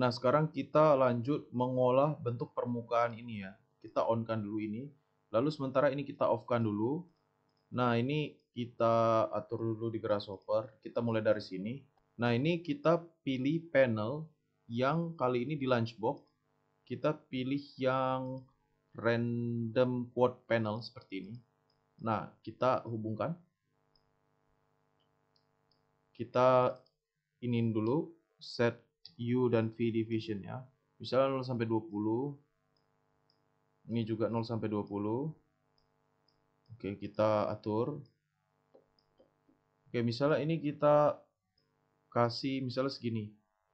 Nah, sekarang kita lanjut mengolah bentuk permukaan ini ya. Kita on-kan dulu ini. Lalu sementara ini kita off-kan dulu. Nah, ini kita atur dulu di Grasshopper. Kita mulai dari sini. Nah, ini kita pilih panel yang kali ini di lunchbox. Kita pilih yang random quad panel seperti ini. Nah, kita hubungkan. Kita ingin dulu set U dan V division ya. Misalnya 0 sampai 20. Ini juga 0 sampai 20. Oke, kita atur. Oke, misalnya ini kita kasih misalnya segini.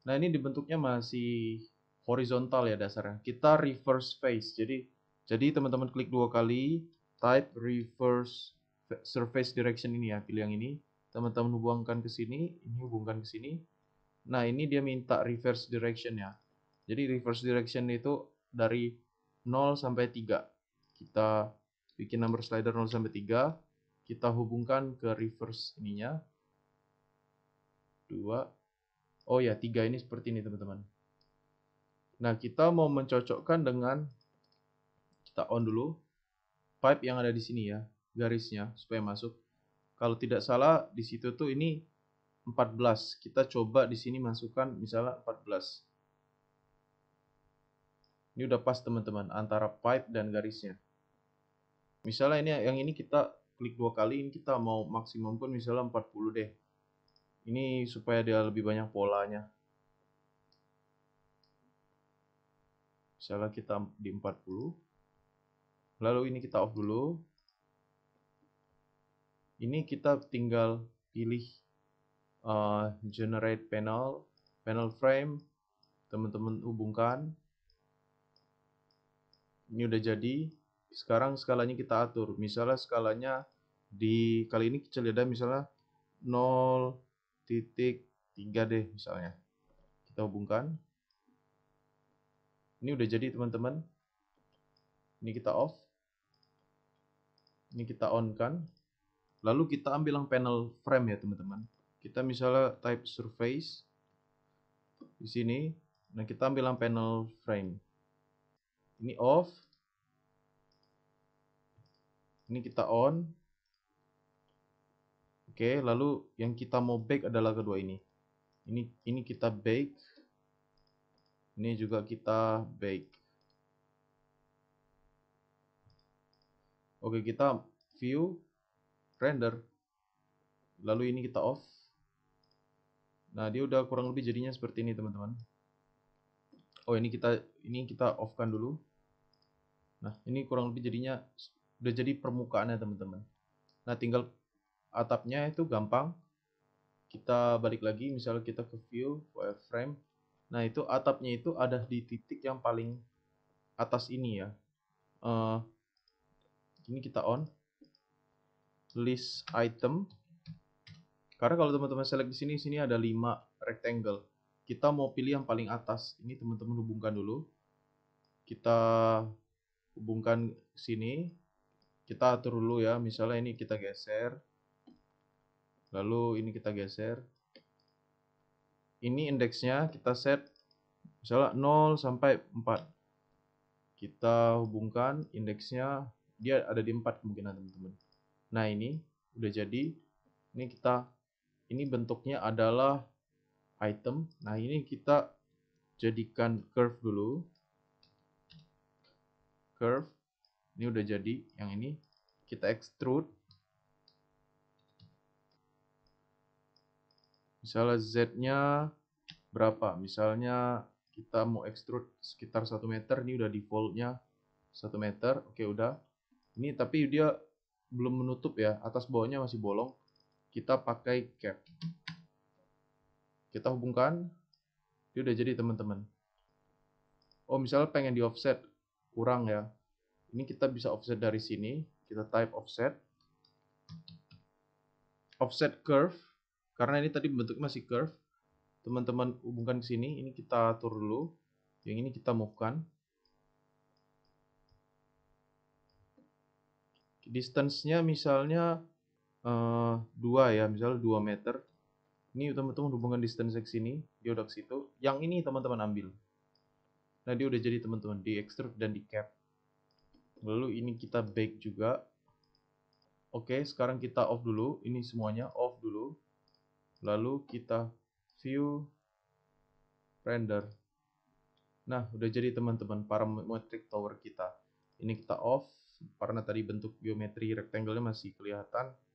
Nah, ini dibentuknya masih horizontal ya dasarnya. Kita reverse face. Jadi jadi teman-teman klik dua kali, type reverse surface direction ini ya, pilih yang ini. Teman-teman hubungkan ke sini, ini hubungkan ke sini. Nah, ini dia minta reverse direction ya. Jadi reverse direction itu dari 0 sampai 3. Kita bikin number slider 0 sampai 3, kita hubungkan ke reverse ininya. 2. Oh ya, 3 ini seperti ini, teman-teman. Nah, kita mau mencocokkan dengan kita on dulu pipe yang ada di sini ya, garisnya supaya masuk. Kalau tidak salah di situ tuh ini 14. Kita coba di sini masukkan misalnya 14. Ini udah pas teman-teman antara pipe dan garisnya. Misalnya ini yang ini kita klik dua kali ini kita mau maksimum pun misalnya 40 deh. Ini supaya dia lebih banyak polanya. Misalnya kita di 40. Lalu ini kita off dulu. Ini kita tinggal pilih uh, generate panel panel frame teman-teman hubungkan ini udah jadi sekarang skalanya kita atur misalnya skalanya di kali ini kecil ya, misalnya titik 0.3 deh misalnya kita hubungkan ini udah jadi teman-teman ini kita off ini kita on kan lalu kita ambil yang panel frame ya teman-teman kita misalnya type surface di sini nah kita ambil panel frame ini off ini kita on oke lalu yang kita mau bake adalah kedua ini ini ini kita bake ini juga kita bake oke kita view render lalu ini kita off Nah, dia udah kurang lebih jadinya seperti ini, teman-teman. Oh, ini kita ini kita off-kan dulu. Nah, ini kurang lebih jadinya udah jadi permukaannya, teman-teman. Nah, tinggal atapnya itu gampang. Kita balik lagi, misalnya kita ke view wireframe. Nah, itu atapnya itu ada di titik yang paling atas ini ya. Uh, ini kita on list item karena kalau teman-teman select di sini, sini ada 5 rectangle. Kita mau pilih yang paling atas. Ini teman-teman hubungkan dulu. Kita hubungkan sini. Kita atur dulu ya. Misalnya ini kita geser. Lalu ini kita geser. Ini indeksnya kita set misalnya 0 sampai 4. Kita hubungkan indeksnya. Dia ada di 4 kemungkinan teman-teman. Nah ini udah jadi. Ini kita ini bentuknya adalah item. Nah, ini kita jadikan curve dulu. Curve. Ini udah jadi. Yang ini kita extrude. Misalnya Z-nya berapa? Misalnya kita mau extrude sekitar 1 meter. Ini udah defaultnya 1 meter. Oke, udah. Ini tapi dia belum menutup ya. Atas bawahnya masih bolong kita pakai cap. Kita hubungkan, dia udah jadi teman-teman. Oh, misalnya pengen di offset, kurang ya. Ini kita bisa offset dari sini, kita type offset. Offset curve, karena ini tadi bentuknya masih curve. Teman-teman hubungkan ke sini, ini kita atur dulu. Yang ini kita move-kan. Distance-nya misalnya uh, dua ya misal 2 meter ini teman-teman hubungan distance x ini dioda itu situ yang ini teman-teman ambil nah dia udah jadi teman-teman di extrude dan di cap lalu ini kita bake juga oke sekarang kita off dulu ini semuanya off dulu lalu kita view render nah udah jadi teman-teman parametric tower kita ini kita off karena tadi bentuk geometri rectangle-nya masih kelihatan